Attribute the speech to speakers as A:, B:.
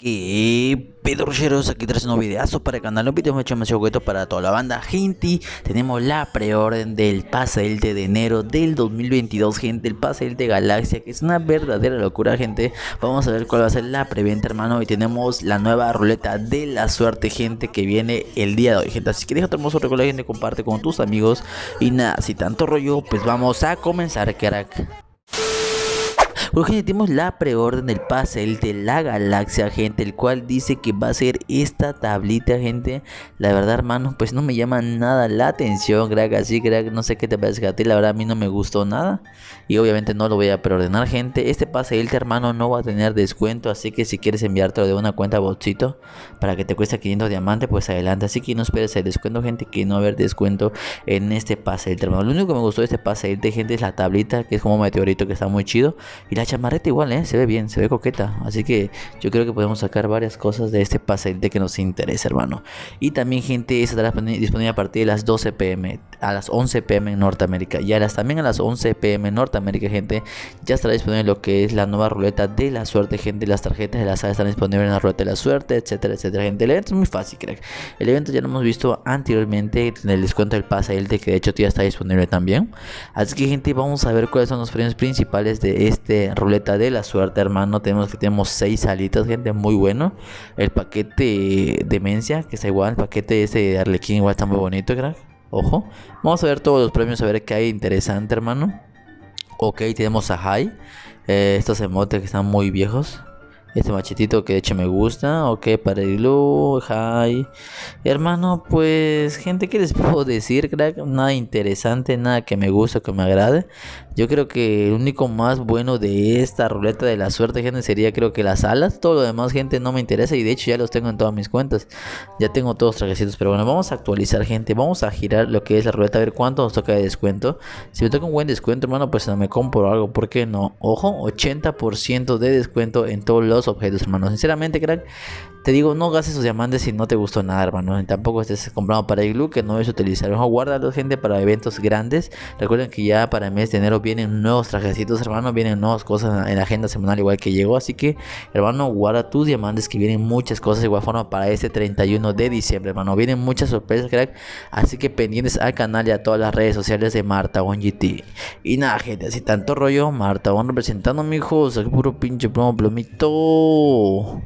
A: Que pedorcheros, aquí traes un videazo para el canal un video mucho más para toda la banda Gente, tenemos la preorden del pase el de enero del 2022 Gente, el pase el de Galaxia, que es una verdadera locura gente Vamos a ver cuál va a ser la preventa hermano Y tenemos la nueva ruleta de la suerte gente que viene el día de hoy gente Así que deja tu hermoso recuerdo gente, comparte con tus amigos Y nada, si tanto rollo, pues vamos a comenzar crack Hoy pues tenemos la preorden del pase, el de la galaxia, gente, el cual dice que va a ser esta tablita, gente. La verdad, hermano pues no me llama nada la atención, crack, así, que no sé qué te parece a ti, la verdad a mí no me gustó nada. Y obviamente no lo voy a preordenar, gente. Este pase, el hermano, no va a tener descuento, así que si quieres enviártelo de una cuenta botcito para que te cueste 500 diamantes, pues adelante. Así que no esperes el descuento, gente, que no va haber descuento en este pase, el hermano. Lo único que me gustó de este pase, el gente, es la tablita, que es como meteorito que está muy chido. Y chamarreta igual, ¿eh? Se ve bien, se ve coqueta. Así que yo creo que podemos sacar varias cosas de este de que nos interesa, hermano. Y también, gente, estará disponible a partir de las 12 pm, a las 11 pm en Norteamérica. Y a las, también a las 11 pm en Norteamérica, gente, ya estará disponible lo que es la nueva ruleta de la suerte, gente. Las tarjetas de la sala están disponibles en la ruleta de la suerte, etcétera, etcétera, gente. El evento es muy fácil, crack. El evento ya lo hemos visto anteriormente en el descuento del pase de que de hecho ya está disponible también. Así que, gente, vamos a ver cuáles son los premios principales de este Ruleta de la suerte, hermano. Tenemos que tenemos seis salitas, gente. Muy bueno. El paquete Demencia, que está igual. El paquete ese de Arlequín igual está muy bonito, crack. Ojo. Vamos a ver todos los premios, a ver qué hay interesante, hermano. Ok, tenemos a High. Eh, estos emotes que están muy viejos este machetito que de hecho me gusta. Ok, para el glue, hi. Hermano, pues, gente, ¿qué les puedo decir, crack? Nada interesante, nada que me guste, que me agrade. Yo creo que el único más bueno de esta ruleta de la suerte, gente, sería creo que las alas. Todo lo demás, gente, no me interesa. Y de hecho, ya los tengo en todas mis cuentas. Ya tengo todos los trajecitos. Pero bueno, vamos a actualizar, gente. Vamos a girar lo que es la ruleta, a ver cuánto nos toca de descuento. Si me toca un buen descuento, hermano, pues no me compro algo. ¿Por qué no? Ojo, 80% de descuento en todos los objetos, hermano. Sinceramente, crack, te digo, no gastes tus diamantes si no te gustó nada, hermano. Tampoco estés comprando para el glue que no es utilizar. guarda guárdalo, gente, para eventos grandes. Recuerden que ya para el mes de enero vienen nuevos trajecitos, hermano. Vienen nuevas cosas en la agenda semanal, igual que llegó. Así que, hermano, guarda tus diamantes, que vienen muchas cosas de igual forma para este 31 de diciembre, hermano. Vienen muchas sorpresas, crack. Así que pendientes al canal y a todas las redes sociales de Marta One Y nada, gente, así tanto rollo. Marta One representando, mi hijo. O puro pinche plomo, plomito. Oh.